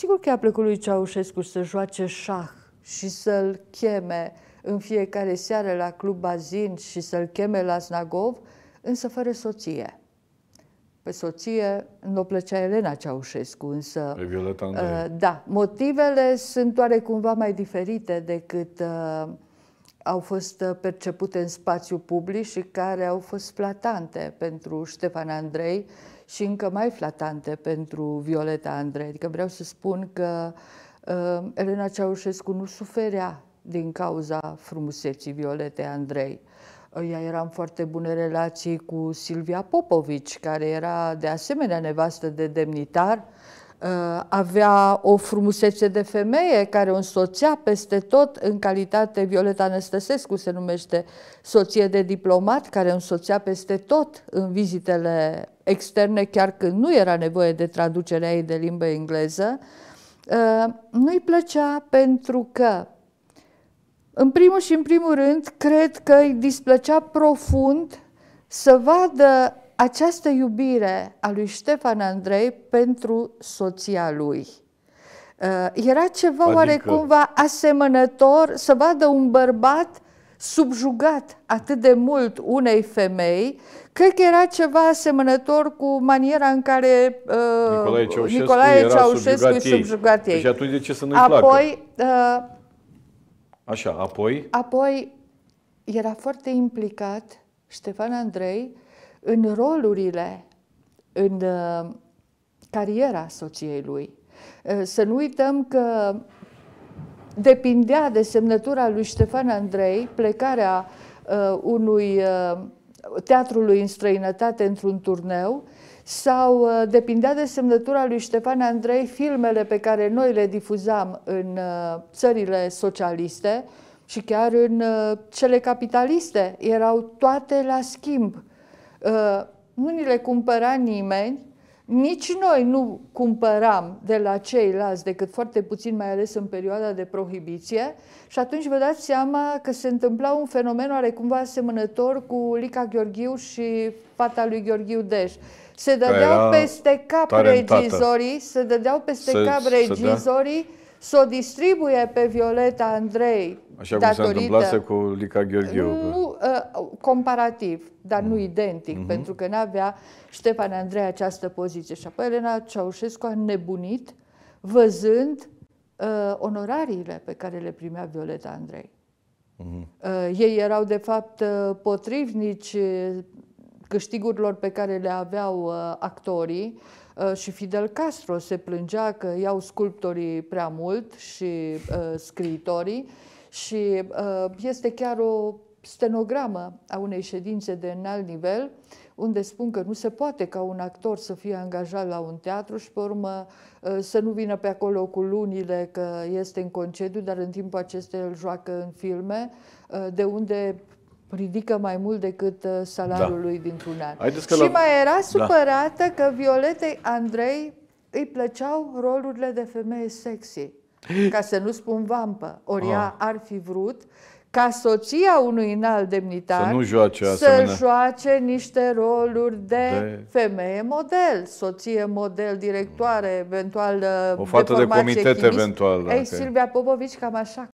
Sigur că a plăcut lui Ceaușescu să joace șah și să-l cheme în fiecare seară la Club Bazin și să-l cheme la Znagov, însă fără soție. Pe soție nu plăcea Elena Ceaușescu, însă... Pe Violeta uh, Andrei. da, motivele sunt oarecumva mai diferite decât uh, au fost uh, percepute în spațiu public și care au fost flatante pentru Ștefan Andrei și încă mai flatante pentru Violeta Andrei. Adică vreau să spun că uh, Elena Ceaușescu nu suferea din cauza frumuseții Violetei Andrei. Ea era în foarte bune relații cu Silvia Popovici, care era de asemenea nevastă de demnitar Uh, avea o frumusețe de femeie care o însoțea peste tot în calitate, Violeta Năstăsescu se numește, soție de diplomat care o însoțea peste tot în vizitele externe, chiar când nu era nevoie de traducerea ei de limbă engleză. Uh, nu-i plăcea pentru că, în primul și în primul rând, cred că îi displăcea profund să vadă această iubire a lui Ștefan Andrei pentru soția lui. Uh, era ceva adică... oarecumva asemănător să vadă un bărbat subjugat atât de mult unei femei, cred că era ceva asemănător cu maniera în care uh, Nicolae Ceaușescu, Nicolae Ceaușescu era subjugat, păi ei. Și Deci atunci de ce să nu-i apoi, Uh, Așa, apoi? Apoi era foarte implicat Ștefan Andrei în rolurile, în uh, cariera soției lui. Uh, să nu uităm că depindea de semnătura lui Ștefan Andrei plecarea uh, unui teatrului în străinătate într-un turneu sau depindea de semnătura lui Ștefan Andrei filmele pe care noi le difuzam în țările socialiste și chiar în cele capitaliste erau toate la schimb nu ă, ni le cumpăra nimeni, nici noi nu cumpăram de la ceilalți, decât foarte puțin, mai ales în perioada de prohibiție. Și atunci vă dați seama că se întâmpla un fenomen oarecumva asemănător cu Lica Gheorghiu și fata lui Gheorghiu Deș. Se dădeau peste cap regizorii, se dădeau peste se, cap regizorii se să o distribuie pe Violeta Andrei. Așa cum datorită, se întâmplase cu Lica Gheorgheu. Nu, uh, comparativ, dar mm. nu identic, mm-hmm. pentru că n-avea Ștefan Andrei această poziție. Și apoi Elena Ceaușescu a nebunit văzând uh, onorariile pe care le primea Violeta Andrei. Mm-hmm. Uh, ei erau, de fapt, uh, potrivnici uh, câștigurilor pe care le aveau uh, actorii Uh, și Fidel Castro se plângea că iau sculptorii prea mult și uh, scriitorii și uh, este chiar o stenogramă a unei ședințe de înalt nivel, unde spun că nu se poate ca un actor să fie angajat la un teatru și, pe urmă, să nu vină pe acolo cu lunile că este în concediu, dar în timpul acesta îl joacă în filme, de unde ridică mai mult decât uh, salariul da. lui dintr-un an. și la... mai era da. supărată da. că Violetei Andrei îi plăceau rolurile de femeie sexy, ca să nu spun vampă. Ori ah. ea ar fi vrut ca soția unui înalt demnitar să nu joace, să joace niște roluri de, de femeie model, soție model, directoare, eventual o fată de, de comitet chimist. eventual. Ei, okay. Silvia Popovici cam așa